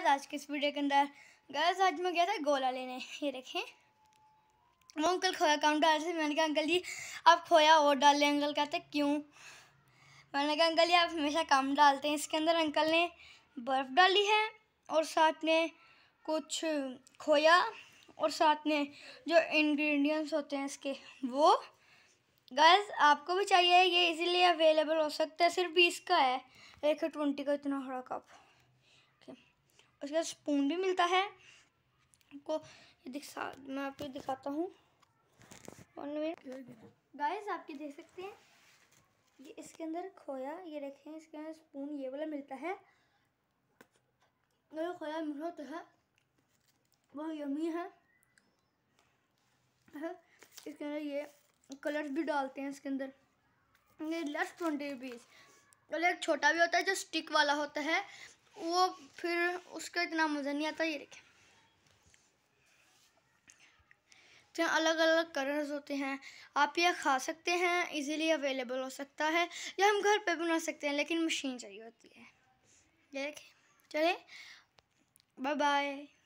gas आज के इस वीडियो के अंदर गैस आज मैं गया था गोला लेने ये देखें वो अंकल खोया काउंटर डाल से मैंने कहा अंकल जी आप खोया और डाल लें अंकल कहते क्यों मैंने कहा अंकल जी आप हमेशा कम डालते हैं इसके अंदर अंकल ने बर्फ़ डाली है और साथ में कुछ खोया और साथ में जो इंग्रेडिएंट्स होते हैं इसके वो गैस आपको भी चाहिए ये इजीली अवेलेबल हो सकता है सिर्फ बीस का है एक ट्वेंटी का इतना बड़ा कप उसके बाद स्पून भी मिलता है आपको ये दिखा मैं आपको दिखाता हूँ गाइस आपके देख सकते हैं ये इसके अंदर खोया ये देखें इसके अंदर स्पून ये वाला मिलता है अगर खोया मिला तो है बहुत यमी है इसके अंदर ये कलर्स भी डालते हैं इसके अंदर ये लेस ट्वेंटी रुपीज़ और एक छोटा भी होता है जो स्टिक वाला होता है वो फिर उसका इतना मज़ा नहीं आता ये देखें अलग अलग कलर्स होते हैं आप यह खा सकते हैं इजीली अवेलेबल हो सकता है या हम घर पे बना सकते हैं लेकिन मशीन चाहिए होती है ये देखें चले बाय बाय